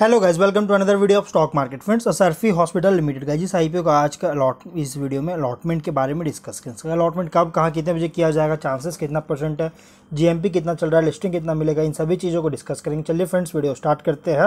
hello guys welcome to another video of stock market friends Asarfi hospital limited का जिस IPO का आज का अलॉट इस वीडियो में अलॉटमेंट के बारे में डिस्कस करेंगे अलॉटमेंट कब कहाँ कितने बजे किया जाएगा चांसेस कितना परसेंट है जीएमपी कितना चल रहा है लिस्टिंग कितना मिलेगा इन सभी चीज़ों को डिस्कस करेंगे चलिए फ्रेंड्स वीडियो स्टार्ट करते हैं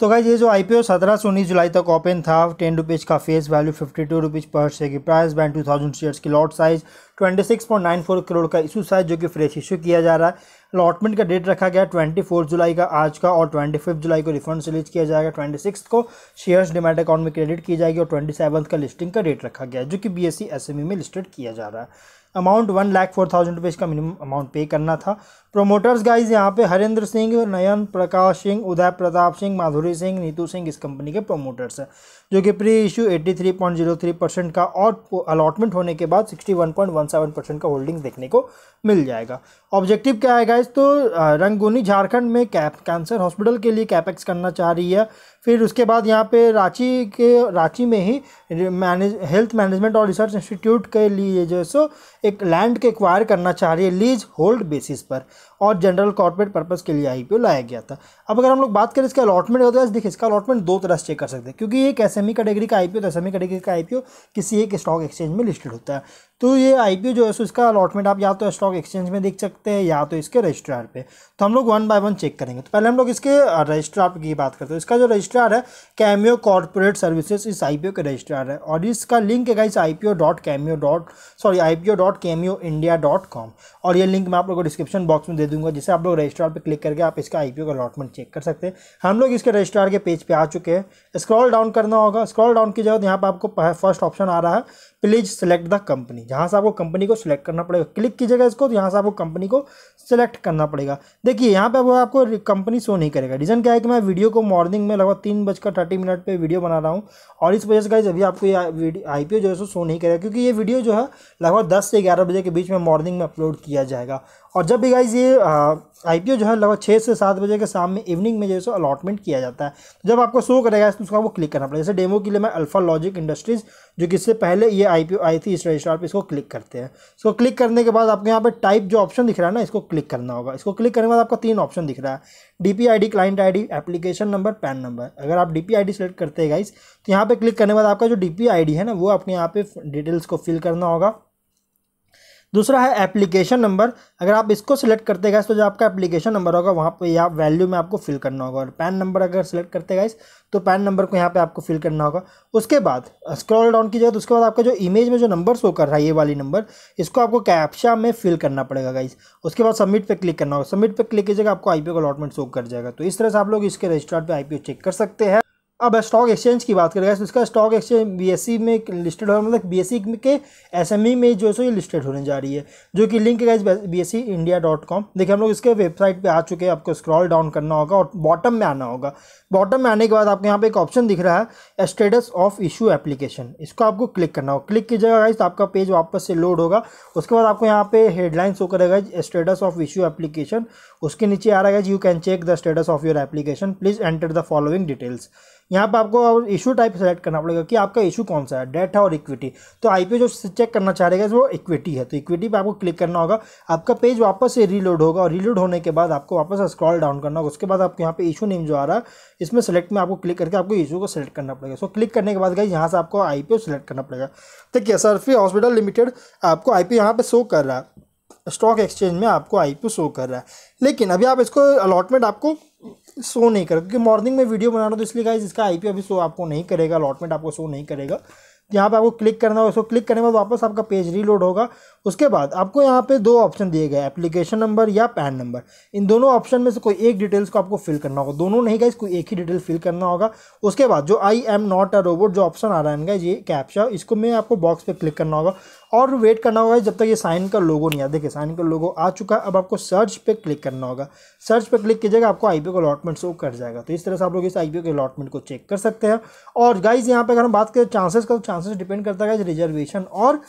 तो गाइज ये जो आई पी ओ सत्रह से उन्नीस जुलाई तक ओपन था टेन रुपीज़ का face value fifty two rupees per share की price band two thousand shares की lot size twenty six point nine four crore का इशू साइज जो कि फ्रेश इशू किया जा रहा है अलॉटमेंट का डेट रखा गया ट्वेंटी फोर्थ जुलाई का आज का और ट्वेंटी फिफ्थ जुलाई को रिफंड रिलीज किया जाएगा ट्वेंटी सिक्स को शेयर्स डिमांड अकाउंट में क्रेडिट की जाएगी और ट्वेंटी सेवन्थ का लिस्टिंग का डेट रखा गया जो कि बी एस e e में लिस्टेड किया जा रहा है amount one lakh four thousand rupees का मिनिमम अमाउंट पे करना था प्रोमोटर्स गाइज यहाँ पे हरेंद्र सिंह नयन प्रकाश सिंह उदय प्रताप सिंह माधुरी सिंह नीतू सिंह इस कंपनी के प्रोमोटर्स हैं जो कि प्री इशू थ्री परसेंट का और अलॉटमेंट होने के बाद sixty one one point seven percent का होल्डिंग देखने को मिल जाएगा ऑब्जेक्टिव क्या है गाइज तो रंगोनी झारखंड में कैप कैंसर हॉस्पिटल के लिए कैपेक्स करना चाह रही है फिर उसके बाद यहाँ पे रांची के रांची में ही मैनेज हेल्थ मैनेजमेंट और रिसर्च इंस्टीट्यूट के लिए जो सो एक लैंड के एक्वायर करना चाह रही है लीज होल्ड बेसिस पर और जनरल कॉर्पोरेट पर्पज़ के लिए आई लाया गया था अब अगर हम लोग बात करें इसका अलॉटमेंट होता है देखिए इसका अलॉटमेंट दो तरह से चेक कर सकते हैं क्योंकि एक एस एम ई कैटेगरी का आई पी ओ तो एस एम ई कैटेगरी का आई पी ओ किसी एक स्टॉक एक्सचेंज में लिस्टेड होता है तो ये आई पी ओ जो है सो इसका अलॉटमेंट आप या तो स्टॉक एक्सचेंज में देख सकते हैं या तो इसके रजिस्ट्रार पे तो हम लोग वन बाय वन चेक करेंगे तो पहले हम लोग इसके रजिस्ट्रार की बात करते हैं इसका जो रजिस्ट्रार है कैमियो कॉर्पोरेट सर्विसेज इस आई पी ओ के रजिस्ट्रार है और इसका लिंक है इस I P O dot cameo dot sorry I P O dot cameo India dot com और ये लिंक मैं आप लोग को डिस्क्रिप्शन बॉक्स में दे दूंगा जिसे आप लोग रजिस्ट्रार पर क्लिक करके आप इसका आईपीओ का अलॉटमेंट चेक कर सकते हैं हम लोग इसके रजिस्ट्रार के पेज पे आ चुके हैं स्क्रॉल डाउन करना होगा स्क्रॉल डाउन की जगह यहाँ पर आपको फर्स्ट ऑप्शन आ रहा है प्लीज सेलेक्ट द कंपनी जहाँ से आपको कंपनी को सिलेक्ट करना पड़ेगा क्लिक कीजिएगा इसको तो यहाँ से आपको कंपनी को सिलेक्ट करना पड़ेगा देखिए यहाँ पर आपको कंपनी शो नहीं करेगा रीज़न क्या है कि मैं वीडियो को मॉर्निंग में लगभग तीन बजकर थर्टी मिनट पर वीडियो बना रहा हूँ और इस वजह से गाइज अभी आपको ये आई जो है सो शो नहीं करेगा क्योंकि ये वीडियो जो है लगभग दस से ग्यारह बजे के बीच में मॉर्निंग में अपलोड किया जाएगा और जब भी गाइज ये आई जो है लगभग छः से सात बजे के शाम में इवनिंग में जो है अलॉटमेंट किया जाता है तो जब आपको शो करेगा तो उसका वो क्लिक करना पड़ेगा जैसे डेमो के लिए मैं अल्फा लॉजिक इंडस्ट्रीज़ जो कि इससे पहले ये आई आई थी इस रजिस्ट्रार पर इसको क्लिक करते हैं इसको क्लिक करने के बाद आपको यहाँ पर टाइप जो ऑप्शन दिख रहा है ना इसको क्लिक करना होगा इसको क्लिक करने के बाद आपका तीन ऑप्शन दिख रहा है D P I D client I D application number PAN number अगर आप D P I D select करते हैं गाइज तो यहाँ पर क्लिक करने के बाद आपका जो डी पी आई डी है ना वो आपके यहाँ पे डिटेल्स को फिल करना होगा दूसरा है एप्लीकेशन नंबर अगर आप इसको सिलेक्ट करते गए तो जो आपका एप्लीकेशन नंबर होगा वहाँ पे या वैल्यू में आपको फिल करना होगा और पैन नंबर अगर सिलेक्ट करते गए तो पैन नंबर को यहाँ पे आपको फिल करना होगा उसके बाद स्क्रॉल डाउन कीजिएगा तो उसके बाद आपका जो इमेज में जो नंबर शो कर रहा है ये वाली नंबर इसको आपको कैप्शा में फिल करना पड़ेगा गाइस उसके बाद सबमिट पर क्लिक करना होगा सबमिट पर क्लिक कीजिएगा आपको आई का अलॉटमेंट शो कर जाएगा तो इस तरह से आप लोग इसके रजिस्ट्रार पर आई चेक कर सकते हैं अब स्टॉक एक्सचेंज की बात करें तो इसका स्टॉक एक्सचेंज बी में लिस्टेड हो मतलब बी के एस e में जो है ये लिस्टेड होने जा रही है जो कि लिंक है बीएससी इंडिया डॉट कॉम देखिए हम लोग इसके वेबसाइट पे आ चुके हैं आपको स्क्रॉल डाउन करना होगा और बॉटम में आना होगा बॉटम में आने के बाद आपको यहाँ पे एक ऑप्शन दिख रहा है स्टेटस ऑफ इशू एप्लीकेशन इसको आपको क्लिक करना होगा क्लिक कीजिएगा गाइज तो आपका पेज वापस से लोड होगा उसके बाद आपको यहाँ पे हेडलाइन शो करेगा स्टेटस ऑफ इशू एप्लीकेशन उसके नीचे आ रहा है you can check the status of your application please enter the following details यहाँ पे आपको इशू टाइप सेलेक्ट करना पड़ेगा कि आपका इशू कौन सा है डेट है और इक्विटी तो आई जो चेक करना चाह रहे वो इक्विटी है तो इक्विटी पे आपको क्लिक करना होगा आपका पेज वापस से रीलोड होगा और रीलोड होने के बाद आपको वापस स्क्रॉल डाउन करना होगा उसके बाद आपको यहाँ पे इशू नेम जो आ रहा है इसमें सेलेक्ट में आपको क्लिक करके आपको इशू को सिलेक्ट करना पड़ेगा सो क्लिक करने के बाद गई यहाँ से आपको आई पी सेलेक्ट करना पड़ेगा देखिए सरफी हॉस्पिटल लिमिटेड आपको आई पी यहाँ पर शो कर रहा है स्टॉक एक्सचेंज में आपको आई पी शो कर रहा है लेकिन अभी आप इसको अलॉटमेंट आपको शो नहीं कर क्योंकि मॉर्निंग में वीडियो बना रहा हूँ तो इसलिए गाइज इसका आई अभी शो आपको नहीं करेगा अलॉटमेंट आपको शो नहीं करेगा यहाँ पे आपको क्लिक करना होगा उसको क्लिक करने के बाद वापस आपका पेज रीलोड होगा उसके बाद आपको यहाँ पे दो ऑप्शन दिए गए एप्लीकेशन नंबर या पैन नंबर इन दोनों ऑप्शन में से कोई एक डिटेल्स को आपको फिल करना होगा दोनों नहीं गए कोई एक ही डिटेल फिल करना होगा उसके बाद जो I am not a robot जो ऑप्शन आ रहा है ये कैप्चा इसको मैं आपको बॉक्स पर क्लिक करना होगा और वेट करना होगा जब तक ये साइन का लोगो नहीं आया देखिए साइन का लोगो आ चुका है अब आपको सर्च पे क्लिक करना होगा सर्च पे क्लिक कीजिएगा आपको आईपीओ का अलॉटमेंट शो कर जाएगा तो इस तरह से आप लोग इस आईपीओ के अलॉटमेंट को चेक कर सकते हैं और गाइज यहाँ पे अगर हम बात करें चांसेस का तो चांसेस डिपेंड करता है रिजर्वेशन और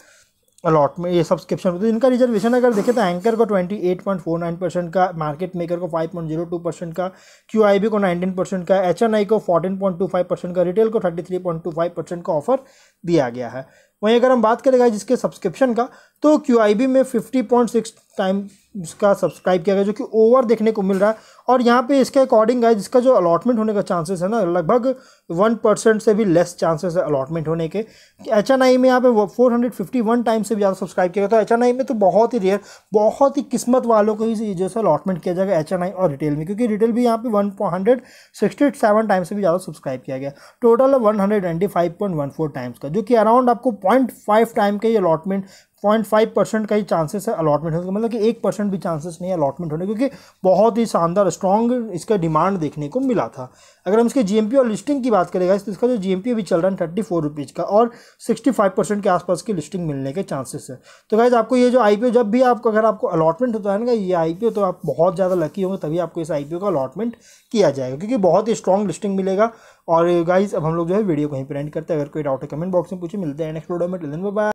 अलॉटमेंट ये सब्सक्रिप्शन तो इनका रिजर्वेशन अगर देखें तो एंकर को 28.49 परसेंट का मार्केट मेकर को 5.02 परसेंट का क्यू को 19 परसेंट का एच को 14.25 परसेंट का रिटेल को 33.25 परसेंट का ऑफर दिया गया है वहीं अगर हम बात करेंगे जिसके सब्सक्रिप्शन का तो क्यू में फिफ्टी पॉइंट सिक्स टाइम इसका सब्सक्राइब किया गया जो कि ओवर देखने को मिल रहा है और यहाँ पे इसके अकॉर्डिंग है जिसका जो अलॉटमेंट होने का चांसेस है ना लगभग वन परसेंट से भी लेस चांसेस है अलॉटमेंट होने के एच एन आई में यहाँ पे four hundred fifty one time से भी ज़्यादा सब्सक्राइब किया गया तो एच एन आई में तो बहुत ही रेयर बहुत ही किस्मत वालों को ही जो है अलॉटमेंट किया जाएगा एच एन आई और रिटेल में क्योंकि रिटेल भी यहाँ पे one hundred sixty seven time से भी ज़्यादा सब्सक्राइब किया गया total one hundred ninety five point one four times का जो कि अराउंड आपको पॉइंट फाइव टाइम का ही अलॉटमेंट पॉइंट फाइव परसेंट का ही चांसेस है अलॉटमेंट होने का मतलब कि एक परसेंट भी चांसेस नहीं है अलॉटमेंट होने क्योंकि बहुत ही शानदार स्ट्रॉन्ग इसका डिमांड देखने को मिला था अगर हम इसके जी और लिस्टिंग की बात करेगा तो इसका जो जी भी चल रहा है थर्टी फोर रुपीज़ का और सिक्सटी फाइव परसेंट के आसपास की लिस्टिंग मिलने के चांसेस है तो गाइज आपको ये जो आई जब भी आपको अगर आपको अलॉटमेंट होता है ना ये आई तो आप बहुत ज़्यादा लकी होंगे तभी आपको इस आई का अलॉटमेंट किया जाएगा क्योंकि बहुत ही स्ट्रॉन्ग लिस्टिंग मिलेगा और गाइज अब हम लोग जो है वीडियो कहीं ही प्रेंट करते हैं अगर कोई डाउट है कमेंट बॉक्स में पूछे मिलते हैं नेक्स्ट वीडियो में बाय